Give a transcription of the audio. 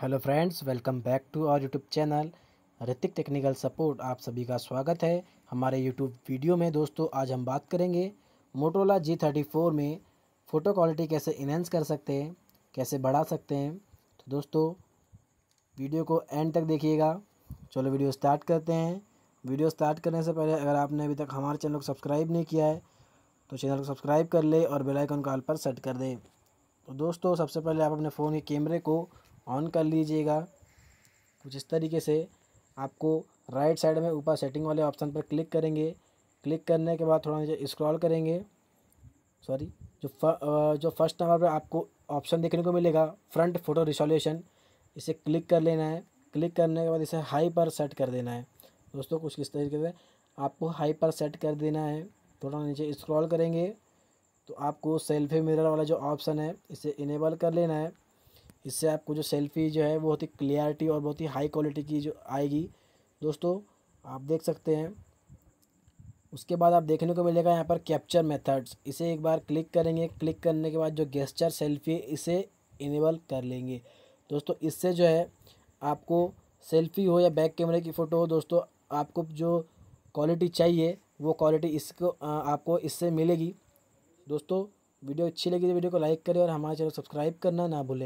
hello friends welcome back to our YouTube channel Ritik technical support आप सभी का स्वागत है हमारे यूट्यूब वीडियो में दोस्तों आज हम बात करेंगे मोटोला जी थर्टी फोर में फ़ोटो क्वालिटी कैसे इन्हेंस कर सकते हैं कैसे बढ़ा सकते हैं तो दोस्तों वीडियो को एंड तक देखिएगा चलो वीडियो स्टार्ट करते हैं वीडियो स्टार्ट करने से पहले अगर आपने अभी तक हमारे चैनल को सब्सक्राइब नहीं किया है तो चैनल को सब्सक्राइब कर ले और बेलाइकन कॉल पर सेट कर दें तो दोस्तों सबसे पहले आप अपने फ़ोन के कैमरे को ऑन कर लीजिएगा कुछ इस तरीके से आपको राइट साइड में ऊपर सेटिंग वाले ऑप्शन पर क्लिक करेंगे क्लिक करने के बाद थोड़ा नीचे स्क्रॉल करेंगे सॉरी जो फ, जो फर्स्ट नंबर पर आपको ऑप्शन देखने को मिलेगा फ्रंट फोटो रिसोल्यूशन इसे क्लिक कर लेना है क्लिक करने के बाद इसे हाई पर सेट कर देना है दोस्तों कुछ किस तरीके से आपको हाई पर सेट कर देना है थोड़ा नीचे स्क्रॉल करेंगे तो आपको सेल्फी मिरर वाला जो ऑप्शन है इसे इनेबल कर लेना है इससे आपको जो सेल्फी जो है वो बहुत ही क्लियरिटी और बहुत ही हाई क्वालिटी की जो आएगी दोस्तों आप देख सकते हैं उसके बाद आप देखने को मिलेगा यहाँ पर कैप्चर मेथड्स इसे एक बार क्लिक करेंगे क्लिक करने के बाद जो गेस्चर सेल्फी इसे इनेबल कर लेंगे दोस्तों इससे जो है आपको सेल्फी हो या बैक कैमरे की फ़ोटो हो दोस्तों आपको जो क्वालिटी चाहिए वो क्वालिटी इसको आपको इससे मिलेगी दोस्तों वीडियो अच्छी लगी तो वीडियो को लाइक करें और हमारे चैनल सब्सक्राइब करना ना भूलें